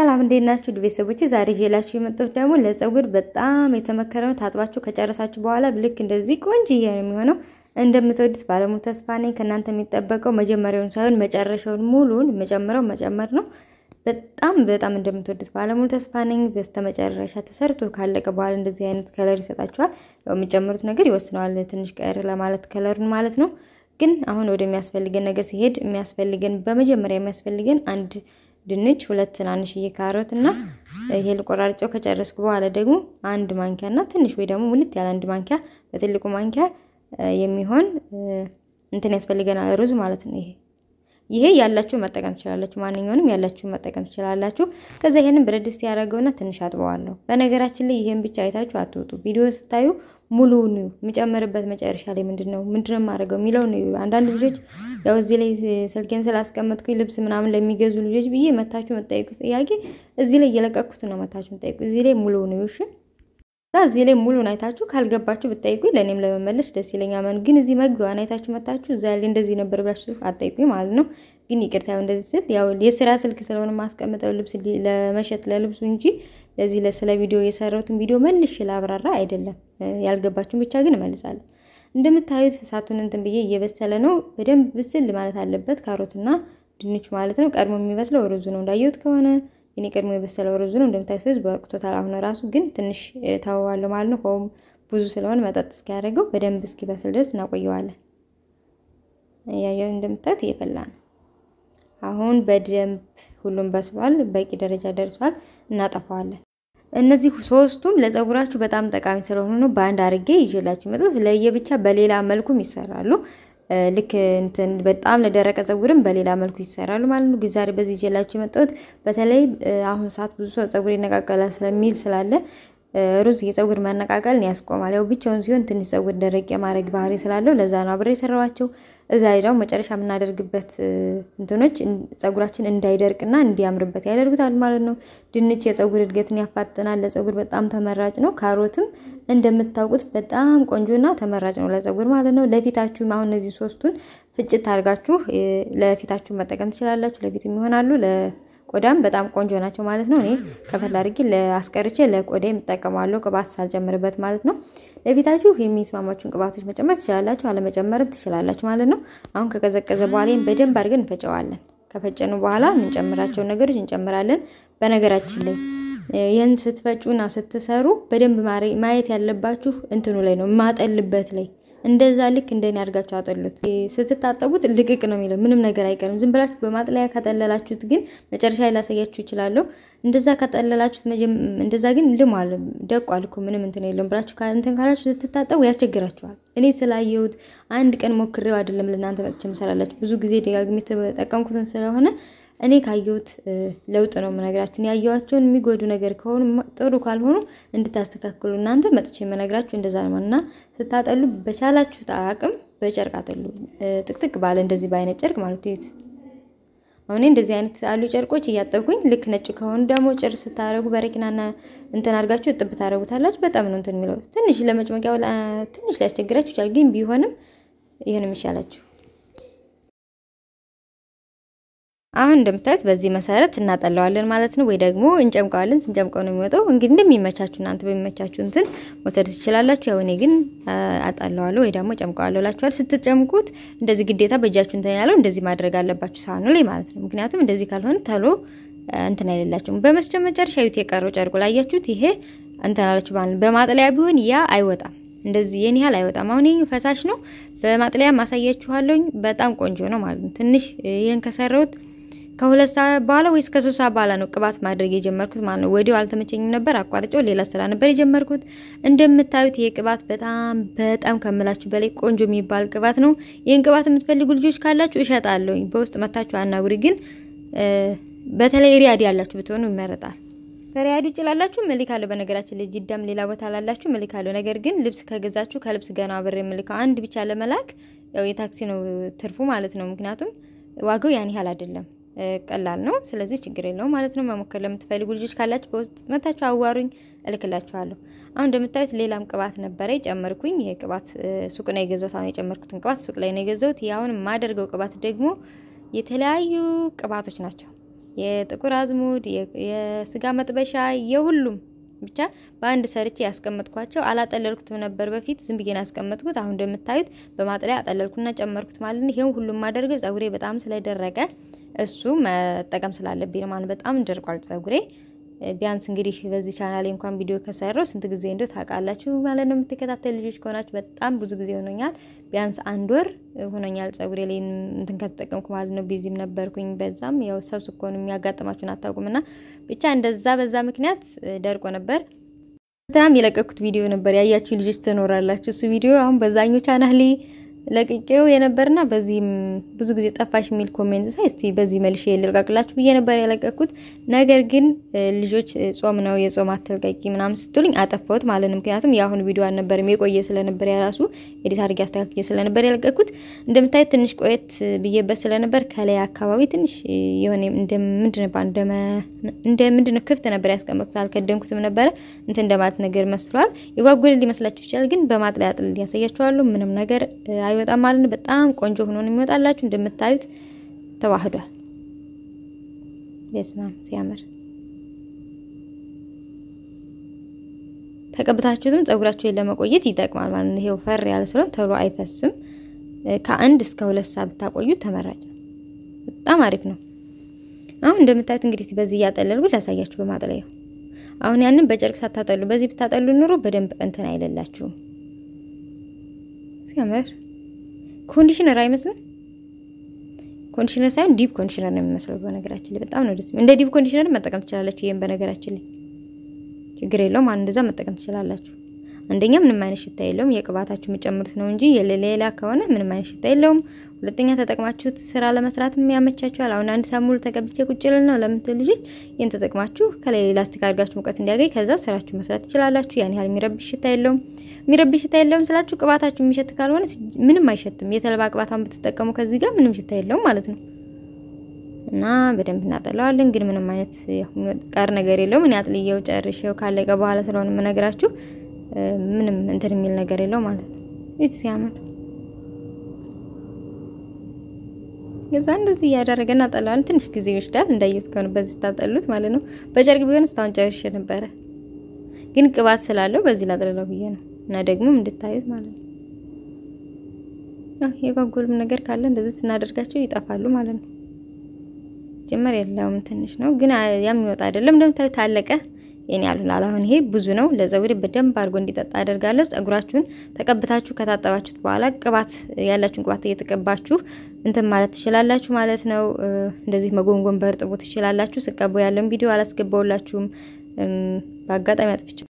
ሰላም እንዴት ናችሁ? ቤተሰቦች ዛሬ ይዤላችሁ የመጣሁት ደግሞ ለፀጉር በጣም የተመከረው ታጥባችሁ ከጨረሳችሁ በኋላ ልክ እንደዚህ ቆንጅዬ ነው የሚሆነው። እንደምትወዱት ባለሙሉ ተስፋ ነኝ። ከእናንተ የሚጠበቀው መጀመሪያውን ሳይሆን መጨረሻውን ሙሉን መጨምረው መጨመር ነው። በጣም በጣም እንደምትወዱት ባለሙሉ ተስፋ ነኝ። በስተመጨረሻ ተሰርቶ ካለቀ በኋላ እንደዚህ አይነት ከለር ይሰጣችኋል። ያው የሚጨምሩት ነገር ይወስነዋል። ትንሽ ቀር ለማለት ከለሩን ማለት ነው። ግን አሁን የሚያስፈልገን ነገር ሲሄድ የሚያስፈልገን በመጀመሪያ የሚያስፈልገን አንድ ድንች፣ ሁለት ትናንሽዬ ካሮት እና ይሄ ልቆራርጨው ከጨረስኩ በኋላ ደግሞ አንድ ማንኪያ እና ትንሽ ወይ ደግሞ ሙልት ያለ አንድ ማንኪያ በትልቁ ማንኪያ የሚሆን እንትን ያስፈልገናል ሩዝ ማለት ነው። ይሄ ይሄ ያላችሁ መጠቀም ትችላላችሁ። ማንኛውንም ያላችሁ መጠቀም ትችላላችሁ። ከዛ ይሄንን ብረት ድስት ያደረገውና ትንሽ አጥበዋለሁ። በነገራችን ላይ ይሄን ብቻ አይታችሁ አትውጡ። ቪዲዮ ስታዩ ሙሉውን የምጨምርበት መጨረሻ ላይ ምንድን ነው ምንድን ነው የማደርገው የሚለው ነው። አንዳንድ ልጆች ያው እዚህ ላይ ስልኬን ስላስቀመጥኩኝ ልብስ ምናምን ለሚገዙ ልጆች ብዬ መታችሁ መጠየቁ ጥያቄ እዚህ ላይ እየለቀኩት ነው። መታችሁ መጠየቁ እዚህ ላይ ሙሉ ነው። እሺ እዚህ ላይ ሙሉን አይታችሁ ካልገባችሁ ብጠይቁኝ ለእኔም ለመመለስ ደስ ይለኛ መን ግን እዚህ መግቢያዋን አይታችሁ መታችሁ እዛ ላይ እንደዚህ ነበር ብላችሁ አጠይቁኝ ማለት ነው። ግን ይቅርታ እንደዚህ ስል ያው የስራ ስልክ ስለሆነ ማስቀምጠው ልብስ ለመሸጥ ለልብሱ እንጂ ለዚህ ስለ ቪዲዮ የሰራሁትን ቪዲዮ መልሽ ላብራራ አይደለም። ያልገባችሁን ብቻ ግን እመልሳለሁ። እንደምታዩት እሳቱን እንትን ብዬ እየበሰለ ነው። በደንብ ብስል ማለት አለበት ካሮቱና ድንቹ ማለት ነው። ቀድሞ የሚበስለው ሩዙ ነው። እንዳየሁት ከሆነ እኔ ቀድሞ የበሰለው ሩዙ ነው። እንደምታዩት በቅቶታል። አሁን ራሱ ግን ትንሽ ታውዋለሁ ማለት ነው። ሆም ብዙ ስለሆነ መጠጥ እስኪያደርገው በደንብ እስኪበስል ድረስ እናቆየዋለን። እያየው እንደምታዩት እየፈላ ነው። አሁን በደንብ ሁሉም በስሏል። በቂ ደረጃ ደርሷል። እናጠፋዋለን። እነዚህ ሶስቱም ለፀጉራችሁ በጣም ጠቃሚ ስለሆኑ ነው በአንድ አርጌ ይዤላችሁ መጡት። ለየብቻ በሌላ መልኩም ይሰራሉ። ልክ እንትን በጣም ለደረቀ ፀጉርም በሌላ መልኩ ይሰራሉ ማለት ነው። ዛሬ በዚህ ይዤላችሁ የመጣሁት በተለይ አሁን ሰዓት ብዙ ሰው ፀጉር ይነቃቀላል ስለሚል ስላለ ሩዝ የፀጉር መነቃቀልን ያስቆማል። ያው ብቻውን ሲሆን ትንሽ ፀጉር ደረቅ የማድረግ ባህሪ ስላለው ለዛ ነው አብሬ የሰራዋቸው። እዛ ላይ ደግሞ መጨረሻ የምናደርግበት እንትኖች ፀጉራችን እንዳይደርቅና እንዲያምርበት ያደርጉታል ማለት ነው። ድንች የፀጉር እድገትን ያፋጥናል፣ ለፀጉር በጣም ተመራጭ ነው። ካሮትም እንደምታውቁት በጣም ቆንጆና ተመራጭ ነው ለፀጉር ማለት ነው። ለፊታችሁም አሁን እነዚህ ሶስቱን ፍጭት አድርጋችሁ ለፊታችሁ መጠቀም ትችላላችሁ። ለፊትም ይሆናሉ ቆዳም በጣም ቆንጆ ናቸው ማለት ነው። እኔ ከፈላ አድርጌ ለአስቀርቼ ለቆዳ የምጠቀማለሁ ቅባት ሳልጨምርበት ማለት ነው። ለፊታችሁ የሚስማማችሁን ቅባቶች መጨመር ትችላላችሁ፣ አለመጨመርም ትችላላችሁ ማለት ነው። አሁን ከቀዘቀዘ በኋላ ይህን በደንብ አድርገን እንፈጨዋለን። ከፈጨኑ በኋላ የምንጨምራቸውን ነገሮች እንጨምራለን። በነገራችን ላይ ይህን ስትፈጩና ስትሰሩ በደንብ ማየት ያለባችሁ እንትኑ ላይ ነው፣ ማጠልበት ላይ እንደዛ ልክ እንደኔ አድርጋችሁ አጠሉት። ስትታጠቡት ልቅቅ ነው የሚለው ምንም ነገር አይቀርም። ዝም ብላችሁ በማጥለያ ካጠለላችሁት ግን መጨረሻ ላይ ላሳያችሁ ይችላለሁ። እንደዛ ካጠለላችሁት እንደዛ ግን ልሟል ደቋል እኮ ምንም እንትን የለም ብላችሁ እንትን ካላችሁ ስትታጠቡ ያስቸግራችኋል። እኔ ስላየሁት አንድ ቀን ሞክሬው አይደለም ለእናንተ መጥቼ ምሰራላችሁ። ብዙ ጊዜ ደጋግሜ የተጠቀምኩትን ስለሆነ እኔ ካየሁት ለውጥ ነው የምነግራችሁን። ያየኋቸውን የሚጎዱ ነገር ከሆኑ ጥሩ ካልሆኑ እንድታስተካክሉ እናንተ መጥቼ የምነግራችሁ እንደዛ ነው እና ስታጠሉ በቻላችሁት አቅም በጨርቅ አጠሉ። ጥቅጥቅ ባለ እንደዚህ በአይነት ጨርቅ ማለት አሁን እንደዚህ አይነት አሉ ጨርቆች እያጠብኩኝ ልክ ነጭ ከሆኑ ደግሞ ጭር ስታረጉ በረኪናና እንትን አድርጋችሁ እጥብ ታረጉታላችሁ። በጣም ነው እንትን የሚለው ትንሽ ለመጭመቂያው ትንሽ ሊያስቸግራችሁ ይችላል፣ ግን ቢሆንም ይህን ይሻላችሁ። አሁን እንደምታዩት በዚህ መሰረት እናጠለዋለን ማለት ነው፣ ወይ ደግሞ እንጨምቀዋለን። ስንጨምቀው ነው የሚወጣው። እንግዲህ እንደሚመቻችሁ እናንተ በሚመቻችሁ እንትን መውሰድ ትችላላችሁ። ያው እኔ ግን አጣለዋለሁ ወይ ደግሞ ጨምቀዋለሁ እላችኋለሁ። ስትጨምቁት እንደዚህ ግዴታ በእጃችሁ እንትን ያለው እንደዚህ ማድረግ አለባችሁ ሳህኑ ላይ ማለት ነው። ምክንያቱም እንደዚህ ካልሆነ ተሎ እንትን አይደላችሁም። በመስጨት መጨረሻ ዩት የቀረው ጨርቁ ላያችሁት ይሄ እንትን አላችሁ ማለት ነው። በማጥለያ ቢሆን ያ አይወጣም እንደዚህ የኔ ያህል አይወጣም። አሁን ይሄ ፈሳሽ ነው። በማጥለያ ማሳያችኋለሁ። በጣም ቆንጆ ነው ማለት ነው። ትንሽ ይሄን ከሰራሁት ከሁለት ሰዓት በኋላ ወይስ ከሶስት ሰዓት በኋላ ነው ቅባት ማድረግ የጀመርኩት ማለት ነው። ወዲያው አልተመቸኝም ነበር፣ አቋርጬው ሌላ ስራ ነበር የጀመርኩት። እንደምታዩት ይሄ ቅባት በጣም በጣም ከምላችሁ በላይ ቆንጆ የሚባል ቅባት ነው። ይህን ቅባት የምትፈልጉ ልጆች ካላችሁ እሸጣለሁ፣ በውስጥ መታችሁ አናጉሪ፣ ግን በተለይ ሪያድ ያላችሁ ብትሆኑ ይመረጣል። ከሪያድ ውጭ ላላችሁ እልካለሁ። በነገራችን ላይ ጅዳም ሌላ ቦታ ላላችሁ እልካለሁ። ነገር ግን ልብስ ከገዛችሁ ከልብስ ገና አብሬ እልካው አንድ ብቻ ለመላክ ያው የታክሲ ነው ትርፉ ማለት ነው። ምክንያቱም ዋጋው ያን ያህል አይደለም። ቀላል ነው። ስለዚህ ችግር የለውም ማለት ነው። መሞከር ለምትፈልጉ ልጆች ካላችሁ በውስጥ መታችሁ አዋሩኝ፣ እልክላችኋለሁ። አሁን እንደምታዩት ሌላም ቅባት ነበረ ጨመርኩኝ። ይሄ ቅባት ሱቅ ነው የገዛሁት። አሁን የጨመርኩትን ቅባት ሱቅ ላይ ነው የገዛሁት። አሁን የማደርገው ቅባት ደግሞ የተለያዩ ቅባቶች ናቸው። የጥቁር አዝሙድ፣ የስጋ መጥበሻ፣ የሁሉም ብቻ በአንድ ሰርቼ ያስቀመጥኳቸው አላጠለልኩትም ነበር በፊት ዝም ብዬ ያስቀመጥኩት። አሁን እንደምታዩት በማጥለያ አጠለልኩና ጨመርኩት ማለት ነው። ይሄን ሁሉም ማደርገው ጸጉሬ በጣም ስለደረቀ እሱ መጠቀም ስላለብኝ ማን በጣም ደርቋል ጸጉሬ። ቢያንስ እንግዲህ በዚህ ቻናል እንኳን ቪዲዮ ከሰራው ስንት ጊዜ እንደው ታውቃላችሁ ማለት ነው። የምትከታተል ልጆች ከሆናችሁ በጣም ብዙ ጊዜ ሆኖኛል። ቢያንስ አንድ ወር ሆኖኛል ጸጉሬ ላይ እንትን ከተጠቀምኩ ማለት ነው። ቢዚም ነበርኩኝ። በዛም ያው ሰብስ ኮን የሚያጋጥማችሁን አታውቁም ብቻ እንደዛ በዛ ምክንያት ደርቆ ነበር። ትናም የለቀኩት ቪዲዮ ነበር ያያችሁ ልጆች ትኖራላችሁ። እሱ ቪዲዮ አሁን በዛኞ ቻናሌ ለቅቄው የነበርና በዚህም ብዙ ጊዜ ጠፋሽ የሚል ኮሜንት ሳይ እስቲ በዚህ መልሼ ልልቀቅላችሁ ብዬ ነበር ያለቀኩት። ነገር ግን ልጆች ጾም ነው የጾም አትልቀቂ ምናምን ስትሉኝ አጠፋሁት ማለት ነው። ምክንያቱም የአሁን ቪዲዮ ነበር የቆየ ስለነበር የራሱ ኤዲት አድርጌ አስተካክዬ ስለነበር ያለቀኩት። እንደምታዩት ትንሽ ቆየት ብዬበት ስለነበር ከላይ አካባቢ ትንሽ የሆነ እንደምንድነው ክፍት ነበር ያስቀመጥኩት። አልከደንኩትም ነበረ እንትን እንደማለት ነገር መስሏል። የጓጉል ሊመስላችሁ ይችላል፣ ግን በማጥለያጥል ያሳያችኋለሁ ምንም ነገር አይ ሲወጣ ማለት ነው በጣም ቆንጆ ሆኖ ነው የሚወጣላችሁ። እንደምታዩት ተዋህዷል። በስማም ሲያምር ተቀብታችሁትም ጸጉራችሁን ለመቆየት ይጠቅማል ማለት ነው። ይሄው ፈር ያለ ስለሆነ ቶሎ አይፈስም። ከአንድ እስከ ሁለት ሰዓት ብታቆዩት ተመራጭ ነው። በጣም አሪፍ ነው። አሁን እንደምታዩት እንግዲህ በዚህ እያጠለልኩ ላሳያችሁ በማጥለያው። አሁን ያንን በጨርቅ ሳታጠሉ በዚህ ብታጠሉ ኑሮ በደንብ እንትን አይለላችሁም ሲያምር ኮንዲሽነር አይመስልም? ኮንዲሽነር ሳይሆን ዲፕ ኮንዲሽነር ነው የሚመስለው። በነገራችን ላይ በጣም ነው ደስ እንደ ዲፕ ኮንዲሽነር መጠቀም ትችላላችሁ። ይሄን በነገራችን ላይ ችግር የለውም። አንድ እንደዛ መጠቀም ትችላላችሁ። አንደኛ ምንም አይነት ሽታ የለውም። የቅባታችሁ የምጨምሩት ነው እንጂ የሌላ ከሆነ ምንም አይነት ሽታ የለውም። ሁለተኛ ተጠቅማችሁት ስራ ለመስራትም ያመቻችኋል። አሁን አንድ ሳሙሉ ተቀብቼ ቁጭ ልን ነው ለምትል ልጆች ይህን ተጠቅማችሁ ከላይ ላስቲክ አድርጋችሁ ሙቀት እንዲያገኝ ከዛ ስራችሁ መስራት ትችላላችሁ። ያን ያህል የሚረብሽ ሽታ የለውም። የሚረብሽ ሽታ የለውም ስላችሁ ቅባታችሁ የሚሸት ካልሆነ ምንም አይሸትም። የተልባ ቅባታን ብትጠቀሙ ከዚህ ጋር ምንም ሽታ የለውም ማለት ነው። እና በደንብ እናጠለዋለን። ግን ምንም አይነት ቀር ነገር የለውም። እኔ አጥልየው ጨርሼው ካለቀ በኋላ ስለሆነ የምነግራችሁ ምንም እንትን የሚል ነገር የለው ማለት ነው። ይህ ሲያምር ከዛ እንደዚህ እያደረገ እናጠለዋለን። ትንሽ ጊዜ ይወስዳል እንዳየሁት ከሆነ በዚህ ስታጠሉት ማለት ነው። በጨርቅ ቢሆን እስካሁን ጨርሼ ነበረ፣ ግን ቅባት ስላለው በዚህ ላጥለለው ብዬ ነው እና ደግሞ እንድታዩት ማለት ነው። የጓጉልም ነገር ካለ እንደዚህ ስናደርጋቸው ይጠፋሉ ማለት ነው። ጭምር የለውም ትንሽ ነው ግን ያም ይወጣ አይደለም እንደምታዩት አለቀ። የኔ ያልሆናል። አሁን ይሄ ብዙ ነው። ለፀጉሬ በደንብ አድርጎ እንዲጠጣ አደርጋለሁ። ፀጉራችሁን ተቀብታችሁ ከታጠባችሁት በኋላ ቅባት ያላችሁን ቅባት እየተቀባችሁ እንትን ማለት ትችላላችሁ ማለት ነው። እንደዚህ መጎንጎን በእርጥቡ ትችላላችሁ። ስቀቡ ያለውን ቪዲዮ አላስገባውላችሁም በአጋጣሚ አጥፍቼ